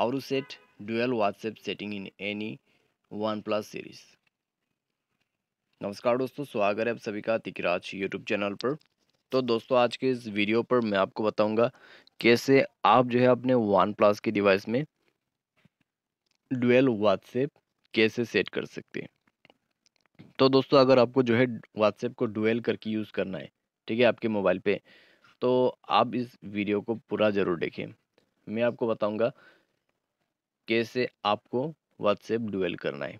how to set dual whatsapp setting in any OnePlus series नमस्कार दोस्तों स्वागत है आप सभी का तिकराज यूट्यूब चैनल पर तो दोस्तों आज के इस वीडियो पर मैं आपको बताऊंगा कैसे आप जो है अपने वन प्लस के डिवाइस में डुएल व्हाट्सएप कैसे सेट कर सकते हैं तो दोस्तों अगर आपको जो है व्हाट्सएप को डुएल करके यूज़ करना है ठीक है आपके मोबाइल पे तो आप इस वीडियो को पूरा ज़रूर देखें मैं आपको बताऊंगा कैसे आपको व्हाट्सएप डुएल करना है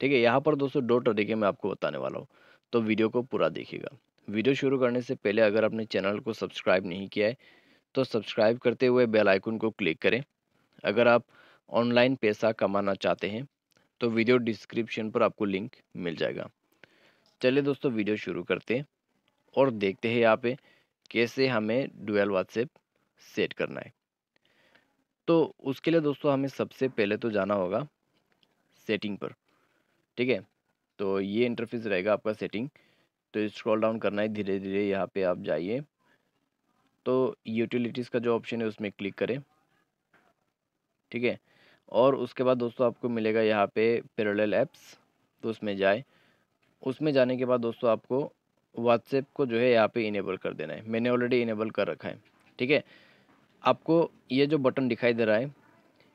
ठीक है यहाँ पर दोस्तों दो तरीके मैं आपको बताने वाला हूँ तो वीडियो को पूरा देखिएगा वीडियो शुरू करने से पहले अगर आपने चैनल को सब्सक्राइब नहीं किया है तो सब्सक्राइब करते हुए बेल आइकन को क्लिक करें अगर आप ऑनलाइन पैसा कमाना चाहते हैं तो वीडियो डिस्क्रिप्शन पर आपको लिंक मिल जाएगा चलिए दोस्तों वीडियो शुरू करते हैं और देखते हैं यहाँ पे कैसे हमें डुएल व्हाट्सएप सेट करना है तो उसके लिए दोस्तों हमें सबसे पहले तो जाना होगा सेटिंग पर ठीक है तो ये इंटरफेस रहेगा आपका सेटिंग तो स्क्रॉल डाउन करना है धीरे धीरे यहाँ पे आप जाइए तो यूटिलिटीज़ का जो ऑप्शन है उसमें क्लिक करें ठीक है और उसके बाद दोस्तों आपको मिलेगा यहाँ पे पेरोल एप्स तो उसमें जाए उसमें जाने के बाद दोस्तों आपको व्हाट्सएप को जो है यहाँ पे इनेबल कर देना है मैंने ऑलरेडी इनेबल कर रखा है ठीक है आपको ये जो बटन दिखाई दे रहा है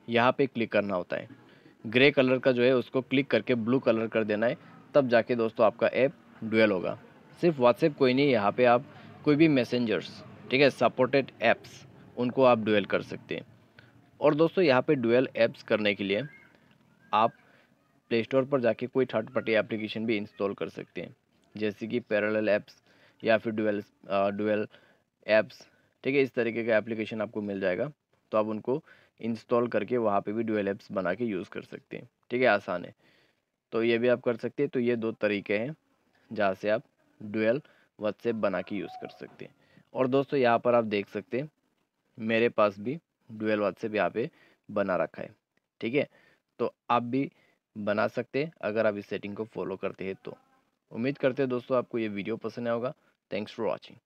यहाँ पे क्लिक करना होता है ग्रे कलर का जो है उसको क्लिक करके ब्लू कलर कर देना है तब जाके दोस्तों आपका ऐप डुअल होगा सिर्फ व्हाट्सएप कोई नहीं यहाँ पे आप कोई भी मैसेंजर्स ठीक है सपोर्टेड ऐप्स उनको आप डुअल कर सकते हैं और दोस्तों यहाँ पे डुअल ऐप्स करने के लिए आप प्ले स्टोर पर जाके कोई थर्ड पार्टी एप्लीकेशन भी इंस्टॉल कर सकते हैं जैसे कि पैरल ऐप्स या फिर डुअल डुअल ऐप्स ठीक है इस तरीके का एप्लीकेशन आपको मिल जाएगा तो आप उनको इंस्टॉल करके वहाँ पे भी डुअल एप्स बना के यूज़ कर सकते हैं ठीक है आसान है तो ये भी आप कर सकते हैं तो ये दो तरीके हैं जहाँ से आप डुअल व्हाट्सएप बना के यूज़ कर सकते हैं और दोस्तों यहाँ पर आप देख सकते हैं मेरे पास भी डुअल व्हाट्सएप यहाँ पे बना रखा है ठीक है तो आप भी बना सकते हैं अगर आप इस सेटिंग को फॉलो करते हैं तो उम्मीद करते हैं दोस्तों आपको ये वीडियो पसंद आएगा थैंक्स फॉर वॉचिंग